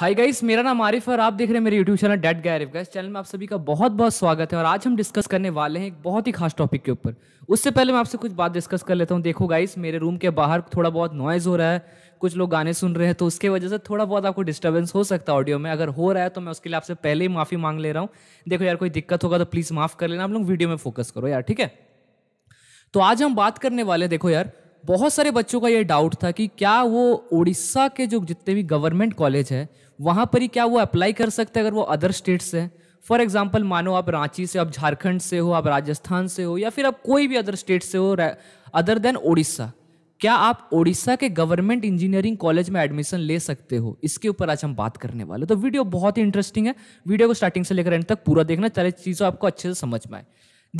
hi guys मेरा नाम आरिफ और आप देख रहे हैं मेरे यूट्यूब चैनल डेट गए आरिफ गाइस चैनल में आप सभी का बहुत बहुत स्वागत है और आज हम डिस्कस करने वाले हैं एक बहुत ही खास टॉपिक के ऊपर उससे पहले मैं आपसे कुछ बात डिस्कस कर लेता हूँ देखो गाइस मेरे रूम के बाहर थोड़ा बहुत नॉइज़ हो रहा है कुछ लोग गाने सुन रहे हैं तो उसके वजह से थोड़ा बहुत आपको डिस्टर्बेंस हो सकता है ऑडियो में अगर हो रहा है तो मैं उसके लिए आपसे पहले ही माफ़ी मांग ले रहा हूँ देखो यार कोई दिक्कत होगा तो प्लीज़ माफ़ कर लेना आप लोग वीडियो में फोकस करो यार ठीक है तो आज हम बात करने वाले देखो यार बहुत सारे बच्चों का ये डाउट था कि क्या वो उड़ीसा के जो जितने भी गवर्नमेंट कॉलेज है वहाँ पर ही क्या वो अप्लाई कर सकते हैं अगर वो अदर स्टेट से है फॉर एग्जाम्पल मानो आप रांची से आप झारखंड से हो आप राजस्थान से हो या फिर आप कोई भी अदर स्टेट से हो अदर देन उड़ीसा क्या आप ओडिशा के गवर्नमेंट इंजीनियरिंग कॉलेज में एडमिशन ले सकते हो इसके ऊपर आज हम बात करने वाले तो वीडियो बहुत ही इंटरेस्टिंग है वीडियो को स्टार्टिंग से लेकर एंड तक पूरा देखना चाहे चीज़ों आपको अच्छे से समझ में आए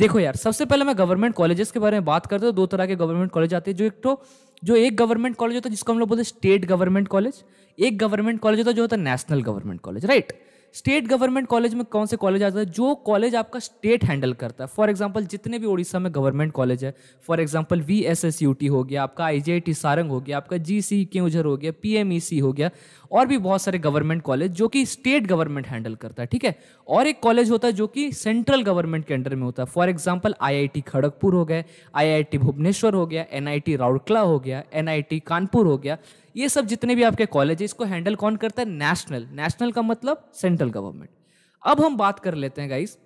देखो यार सबसे पहले मैं गवर्नमेंट कॉलेजेस के बारे में बात करते हूँ दो तरह के गवर्नमेंट कॉलेज आते हैं जो एक तो जो एक गवर्नमेंट कॉलेज होता है जिसको हम लोग बोलते हैं स्टेट गवर्नमेंट कॉलेज एक गवर्नमेंट कॉलेज होता है जो होता है national government college right state government college में कौन से कॉलेज आता है जो कॉलेज आपका स्टेट हैंडल करता है फॉर एग्जाम्पल जितने भी उड़ीसा में गवर्नमेंट कॉलेज है for example V S S U T हो गया आपका आई जी आई टी सारंग हो गया आपका जी सी उजर हो गया पी एम ई सी हो गया और भी बहुत सारे गवर्नमेंट कॉलेज जो कि स्टेट गवर्नमेंट हैंडल करता है ठीक है और एक कॉलेज होता है जो कि सेंट्रल गवर्नमेंट के अंडर में होता है for example I I T Kharagpur हो गया आई आई टी भुवनेश्वर हो गया एन आई टी राउरकला हो गया एन आई टी कानपुर हो गया ये सब जितने भी आपके कॉलेज है इसको हैंडल कौन करता है नेशनल नेशनल का मतलब सेंट्रल सेंट्रल गवर्नमेंट अब हम बात कर लेते हैं गाइस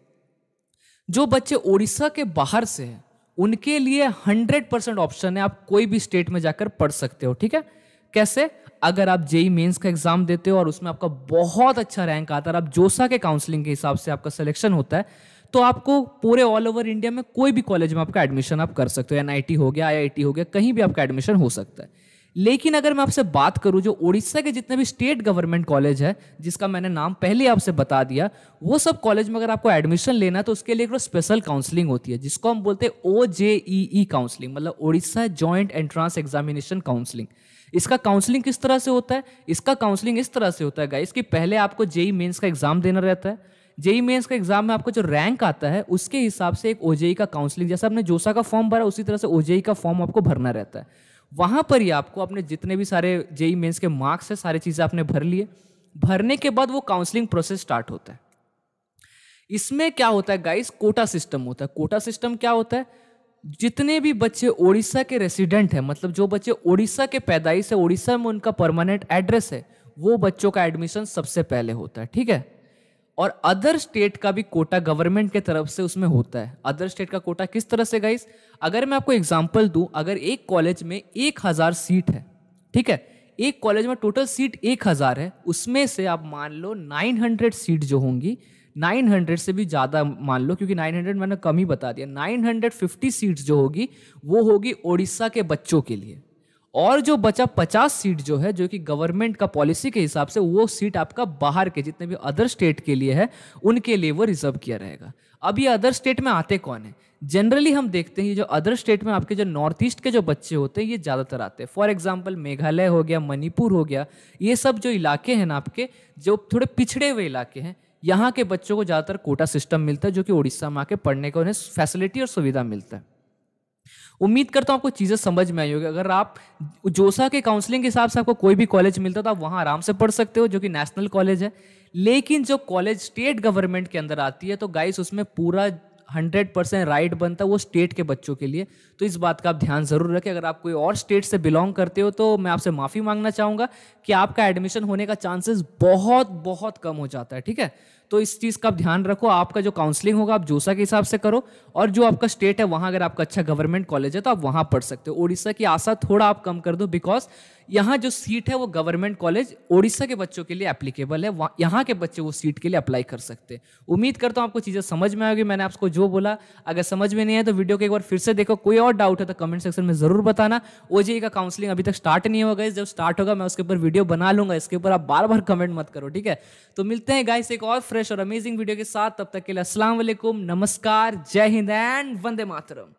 जो बच्चे ओडिशा के बाहर से हैं उनके लिए हंड्रेड परसेंट ऑप्शन है आप कोई भी स्टेट में जाकर पढ़ सकते हो ठीक है कैसे अगर आप जेई मेंस का एग्जाम देते हो और उसमें आपका बहुत अच्छा रैंक आता है आप जोसा के काउंसलिंग के हिसाब से आपका सिलेक्शन होता है तो आपको पूरे ऑल ओवर इंडिया में कोई भी कॉलेज में आपका एडमिशन आप कर सकते हो एन हो गया आई हो गया कहीं भी आपका एडमिशन हो सकता है लेकिन अगर मैं आपसे बात करूं जो उड़ीसा के जितने भी स्टेट गवर्नमेंट कॉलेज है जिसका मैंने नाम पहले आपसे बता दिया वो सब कॉलेज में अगर आपको एडमिशन लेना है तो उसके लिए एक स्पेशल काउंसलिंग होती है जिसको हम बोलते हैं ओ जे ई ई काउंसलिंग मतलब Orissa joint entrance examination counselling इसका काउंसलिंग किस तरह से होता है इसका काउंसलिंग इस तरह से होता है गाइस कि पहले आपको जेई मेन्स e e का एग्जाम देना रहता है जेई मेन्स का एग्जाम में आपको जो रैंक आता है उसके हिसाब से एक ओजेई e का काउंसलिंग जैसे आपने जोसा का फॉर्म भरा उसी तरह से ओजेई का फॉर्म आपको भरना रहता है वहाँ पर ही आपको अपने जितने भी सारे जेई मेन्स के मार्क्स है सारी चीज़ें आपने भर लिए भरने के बाद वो काउंसलिंग प्रोसेस स्टार्ट होता है इसमें क्या होता है गाइस कोटा सिस्टम होता है कोटा सिस्टम क्या होता है जितने भी बच्चे ओडिशा के रेसिडेंट हैं मतलब जो बच्चे ओडिशा के पैदाइश है ओडिशा में उनका परमानेंट एड्रेस है वो बच्चों का एडमिशन सबसे पहले होता है ठीक है और अदर स्टेट का भी कोटा गवर्नमेंट के तरफ से उसमें होता है अदर स्टेट का कोटा किस तरह से गाइस अगर मैं आपको एग्जाम्पल दूँ अगर एक कॉलेज में एक हज़ार सीट है ठीक है एक कॉलेज में टोटल सीट एक हज़ार है उसमें से आप मान लो नाइन हंड्रेड सीट जो होंगी नाइन हंड्रेड से भी ज़्यादा मान लो क्योंकि नाइन हंड्रेड मैंने कम ही बता दिया नाइन हंड्रेड फिफ्टी सीट्स जो होगी वो होगी ओडिशा के बच्चों के लिए और जो बचा पचास सीट जो है जो कि गवर्नमेंट का पॉलिसी के हिसाब से वो सीट आपका बाहर के जितने भी अदर स्टेट के लिए है उनके लिए वो रिजर्व किया रहेगा अब ये अदर स्टेट में आते कौन है जनरली हम देखते हैं जो अदर स्टेट में आपके जो नॉर्थ ईस्ट के जो बच्चे होते हैं ये ज़्यादातर आते हैं फॉर एग्जाम्पल मेघालय हो गया मणिपुर हो गया ये सब जो इलाके हैं ना आपके जो थोड़े पिछड़े हुए इलाके हैं यहाँ के बच्चों को ज़्यादातर कोटा सिस्टम मिलता है जो कि उड़ीसा में आके पढ़ने का उन्हें फैसिलिटी और सुविधा मिलता है उम्मीद करता हूँ आपको चीज़ें समझ में आई होगी अगर आप जोसा के काउंसलिंग के हिसाब से आपको कोई भी कॉलेज मिलता तो आप वहाँ आराम से पढ़ सकते हो जो कि नेशनल कॉलेज है लेकिन जो कॉलेज स्टेट गवर्नमेंट के अंदर आती है तो गाइस उसमें पूरा हंड्रेड परसेंट राइट बनता है वो स्टेट के बच्चों के लिए तो इस बात का आप ध्यान ज़रूर रखें अगर आप कोई और स्टेट से बिलोंग करते हो तो मैं आपसे माफ़ी मांगना चाहूँगा कि आपका एडमिशन होने का चांसेस बहुत बहुत कम हो जाता है ठीक है तो इस चीज़ का आप ध्यान रखो आपका जो काउंसलिंग होगा आप जोसा के हिसाब से करो और जो आपका स्टेट है वहाँ अगर आपका अच्छा गवर्नमेंट कॉलेज है तो आप वहाँ पढ़ सकते हो उड़ीसा की आशा थोड़ा आप कम कर दो बिकॉज यहाँ जो सीट है वो गवर्नमेंट कॉलेज उड़ीसा के बच्चों के लिए एप्लीकेबल है यहाँ के बच्चे वो सीट के लिए अप्लाई कर सकते हैं उम्मीद करता हूँ आपको चीज़ें समझ में आएगी मैंने आपको जो बोला अगर समझ में नहीं है तो वीडियो को एक बार फिर से देखो कोई और डाउट है तो कमेंट सेक्शन में ज़रूर बताना जी e का काउंसलिंग अभी तक स्टार्ट नहीं होगा जब स्टार्ट होगा मैं उसके ऊपर वीडियो बना लूंगा इसके ऊपर आप बार बार कमेंट मत करो ठीक है तो मिलते हैं गाइस एक और फ्रेश और अमेजिंग वीडियो के साथ तब तक के लिए असलम नमस्कार जय हिंद एंड वंदे मातरम